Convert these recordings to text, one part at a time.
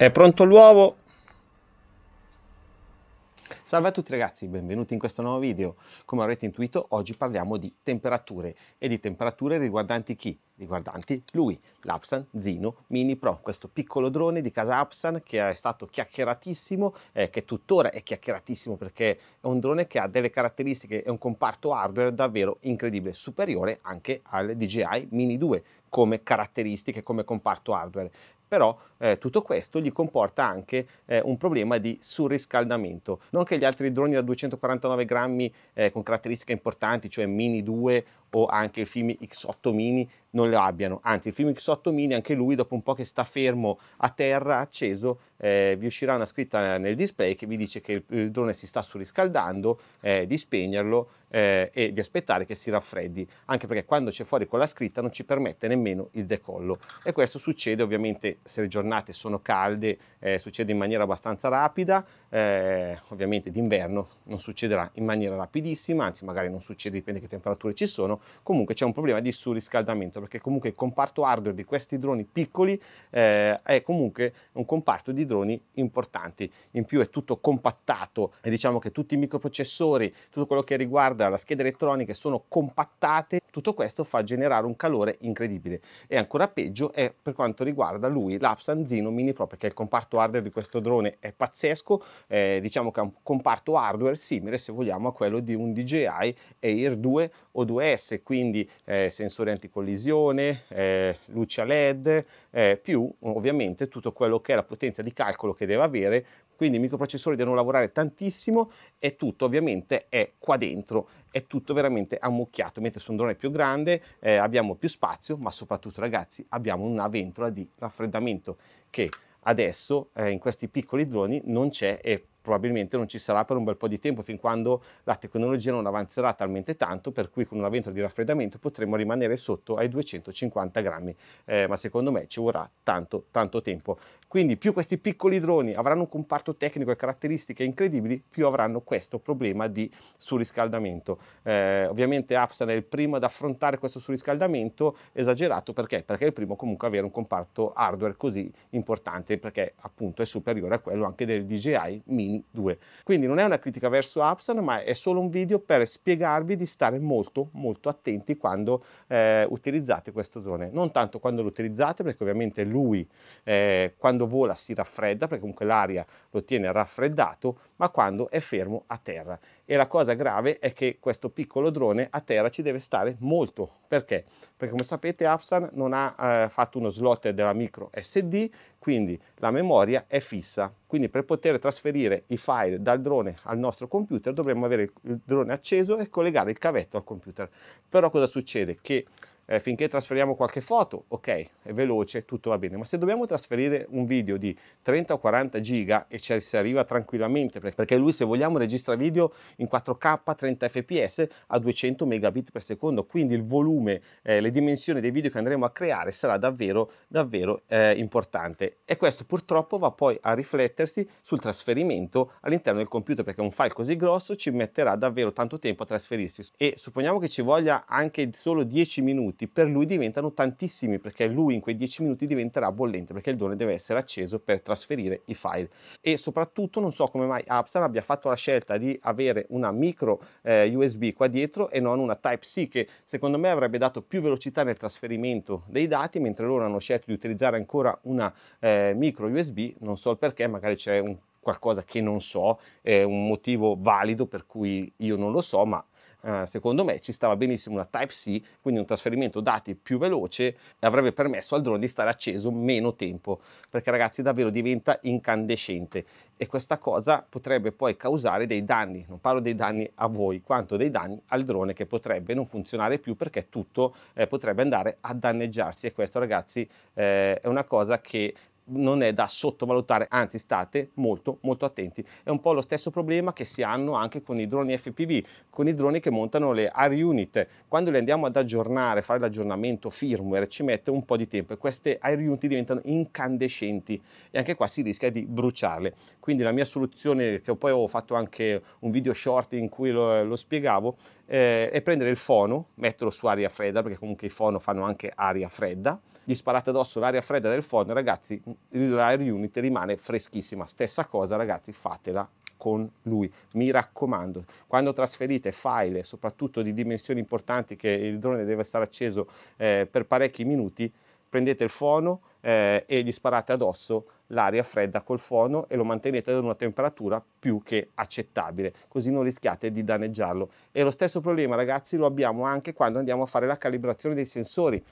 È pronto l'uovo? Salve a tutti ragazzi, benvenuti in questo nuovo video. Come avrete intuito, oggi parliamo di temperature e di temperature riguardanti chi? Riguardanti lui, l'Apsan Zino Mini Pro, questo piccolo drone di casa Apsan che è stato chiacchieratissimo, eh, che tuttora è chiacchieratissimo perché è un drone che ha delle caratteristiche e un comparto hardware davvero incredibile, superiore anche al DJI Mini 2 come caratteristiche, come comparto hardware però eh, tutto questo gli comporta anche eh, un problema di surriscaldamento. Non che gli altri droni da 249 grammi eh, con caratteristiche importanti, cioè Mini 2 o anche il Fimi X8 Mini, non lo abbiano. Anzi, il Fimi X8 Mini anche lui dopo un po' che sta fermo a terra acceso eh, vi uscirà una scritta nel display che vi dice che il drone si sta surriscaldando, eh, di spegnerlo eh, e di aspettare che si raffreddi, anche perché quando c'è fuori quella scritta non ci permette nemmeno il decollo. E questo succede ovviamente se le giornate sono calde, eh, succede in maniera abbastanza rapida, eh, ovviamente d'inverno non succederà in maniera rapidissima, anzi magari non succede, dipende che temperature ci sono, comunque c'è un problema di surriscaldamento perché comunque il comparto hardware di questi droni piccoli eh, è comunque un comparto di droni importanti. In più è tutto compattato e diciamo che tutti i microprocessori, tutto quello che riguarda la scheda elettronica sono compattate. Tutto questo fa generare un calore incredibile e ancora peggio è per quanto riguarda lui l'Apsan Zino Mini Pro perché il comparto hardware di questo drone è pazzesco, eh, diciamo che è un comparto hardware simile se vogliamo a quello di un DJI Air 2 o 2S, quindi eh, sensori anticollisione, eh, luce a LED, eh, più ovviamente tutto quello che è la potenza di calcolo che deve avere, quindi i microprocessori devono lavorare tantissimo e tutto ovviamente è qua dentro, è tutto veramente ammucchiato, mentre su un drone più grande eh, abbiamo più spazio, ma soprattutto ragazzi abbiamo una ventola di raffreddamento che adesso eh, in questi piccoli droni non c'è e probabilmente non ci sarà per un bel po' di tempo, fin quando la tecnologia non avanzerà talmente tanto, per cui con una ventola di raffreddamento potremo rimanere sotto ai 250 grammi, eh, ma secondo me ci vorrà tanto, tanto tempo. Quindi più questi piccoli droni avranno un comparto tecnico e caratteristiche incredibili, più avranno questo problema di surriscaldamento. Eh, ovviamente Apsan è il primo ad affrontare questo surriscaldamento esagerato, perché? Perché è il primo comunque ad avere un comparto hardware così importante, perché appunto è superiore a quello anche del DJI Mi in due. Quindi non è una critica verso Apsan, ma è solo un video per spiegarvi di stare molto, molto attenti quando eh, utilizzate questo drone. Non tanto quando lo utilizzate, perché ovviamente lui eh, quando vola si raffredda, perché comunque l'aria lo tiene raffreddato, ma quando è fermo a terra e la cosa grave è che questo piccolo drone a terra ci deve stare molto. Perché? Perché come sapete Apsan non ha eh, fatto uno slot della micro SD, quindi la memoria è fissa. Quindi per poter trasferire i file dal drone al nostro computer dovremmo avere il drone acceso e collegare il cavetto al computer. Però cosa succede? Che eh, finché trasferiamo qualche foto, ok, è veloce, tutto va bene, ma se dobbiamo trasferire un video di 30 o 40 giga e ci si arriva tranquillamente, perché lui se vogliamo registra video in 4K 30 fps a 200 megabit per secondo, quindi il volume, eh, le dimensioni dei video che andremo a creare sarà davvero, davvero eh, importante e questo purtroppo va poi a riflettersi sul trasferimento all'interno del computer, perché un file così grosso ci metterà davvero tanto tempo a trasferirsi e supponiamo che ci voglia anche solo 10 minuti minuti per lui diventano tantissimi perché lui in quei 10 minuti diventerà bollente perché il drone deve essere acceso per trasferire i file e soprattutto non so come mai Absam abbia fatto la scelta di avere una micro eh, USB qua dietro e non una Type-C che secondo me avrebbe dato più velocità nel trasferimento dei dati mentre loro hanno scelto di utilizzare ancora una eh, micro USB non so il perché magari c'è un qualcosa che non so, è un motivo valido per cui io non lo so, ma eh, secondo me ci stava benissimo una Type-C, quindi un trasferimento dati più veloce e avrebbe permesso al drone di stare acceso meno tempo, perché ragazzi davvero diventa incandescente e questa cosa potrebbe poi causare dei danni, non parlo dei danni a voi, quanto dei danni al drone che potrebbe non funzionare più perché tutto eh, potrebbe andare a danneggiarsi e questo ragazzi eh, è una cosa che non è da sottovalutare, anzi state molto molto attenti. È un po' lo stesso problema che si hanno anche con i droni FPV, con i droni che montano le air unit. Quando le andiamo ad aggiornare, fare l'aggiornamento firmware, ci mette un po' di tempo e queste air unit diventano incandescenti e anche qua si rischia di bruciarle. Quindi la mia soluzione, che poi ho fatto anche un video short in cui lo, lo spiegavo, eh, è prendere il fono, metterlo su aria fredda, perché comunque i fono fanno anche aria fredda, gli sparate addosso l'aria fredda del forno, ragazzi, l'air unit rimane freschissima. Stessa cosa, ragazzi, fatela con lui. Mi raccomando, quando trasferite file, soprattutto di dimensioni importanti che il drone deve stare acceso eh, per parecchi minuti, prendete il fono eh, e gli sparate addosso l'aria fredda col fono e lo mantenete ad una temperatura più che accettabile, così non rischiate di danneggiarlo. E lo stesso problema, ragazzi, lo abbiamo anche quando andiamo a fare la calibrazione dei sensori,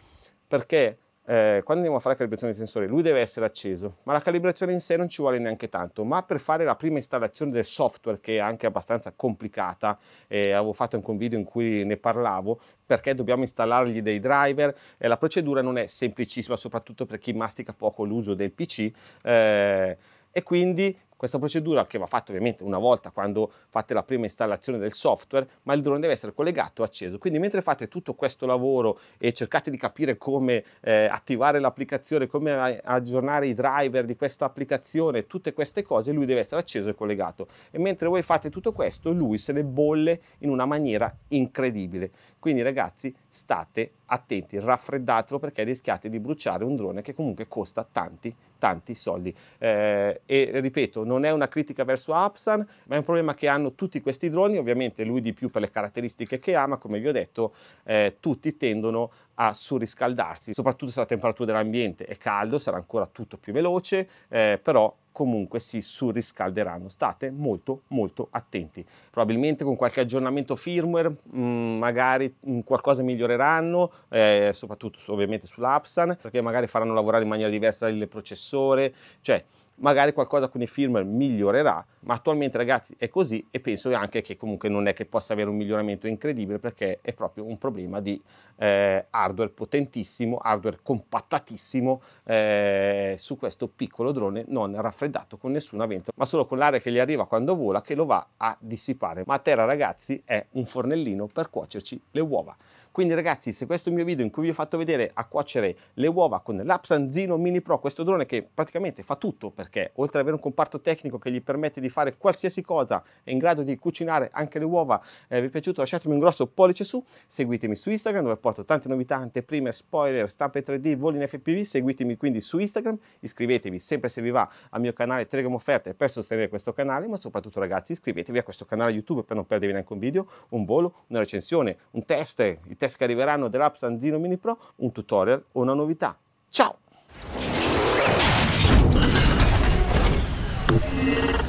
perché eh, quando andiamo a fare la calibrazione del sensore, lui deve essere acceso, ma la calibrazione in sé non ci vuole neanche tanto, ma per fare la prima installazione del software, che è anche abbastanza complicata, eh, avevo fatto anche un video in cui ne parlavo, perché dobbiamo installargli dei driver, eh, la procedura non è semplicissima, soprattutto per chi mastica poco l'uso del PC, eh, e quindi questa procedura che va fatta ovviamente una volta quando fate la prima installazione del software, ma il drone deve essere collegato o acceso. Quindi mentre fate tutto questo lavoro e cercate di capire come eh, attivare l'applicazione, come aggiornare i driver di questa applicazione, tutte queste cose, lui deve essere acceso e collegato. E mentre voi fate tutto questo, lui se ne bolle in una maniera incredibile. Quindi ragazzi, state attenti, raffreddatelo perché rischiate di bruciare un drone che comunque costa tanti tanti soldi. Eh, e ripeto, non è una critica verso Apsan, ma è un problema che hanno tutti questi droni, ovviamente lui di più per le caratteristiche che ha, ma come vi ho detto, eh, tutti tendono a surriscaldarsi, soprattutto se la temperatura dell'ambiente è caldo, sarà ancora tutto più veloce, eh, però comunque si surriscalderanno. State molto molto attenti. Probabilmente con qualche aggiornamento firmware mh, mm, magari mh, mm, qualcosa miglioreranno, eh, soprattutto ovviamente sull'Apsan, perché magari faranno lavorare in maniera diversa il processore, cioè magari qualcosa con i firmware migliorerà, ma attualmente ragazzi è così e penso anche che comunque non è che possa avere un miglioramento incredibile perché è proprio un problema di eh, hardware potentissimo, hardware compattatissimo eh, su questo piccolo drone non raffreddato con nessuna vento, ma solo con l'aria che gli arriva quando vola che lo va a dissipare. Ma a terra ragazzi è un fornellino per cuocerci le uova. Quindi ragazzi, se questo è il mio video in cui vi ho fatto vedere a cuocere le uova con l'Apsanzino Mini Pro, questo drone che praticamente fa tutto per perché oltre ad avere un comparto tecnico che gli permette di fare qualsiasi cosa, è in grado di cucinare anche le uova, eh, vi è piaciuto lasciatemi un grosso pollice su, seguitemi su Instagram dove porto tante novità, anteprime, spoiler, stampe 3D, voli in FPV, seguitemi quindi su Instagram, iscrivetevi sempre se vi va al mio canale Telegram Offerte per sostenere questo canale, ma soprattutto ragazzi iscrivetevi a questo canale YouTube per non perdervi neanche un video, un volo, una recensione, un test, i test che arriveranno dell'App Sanzino Mini Pro, un tutorial o una novità. Ciao! Thank you.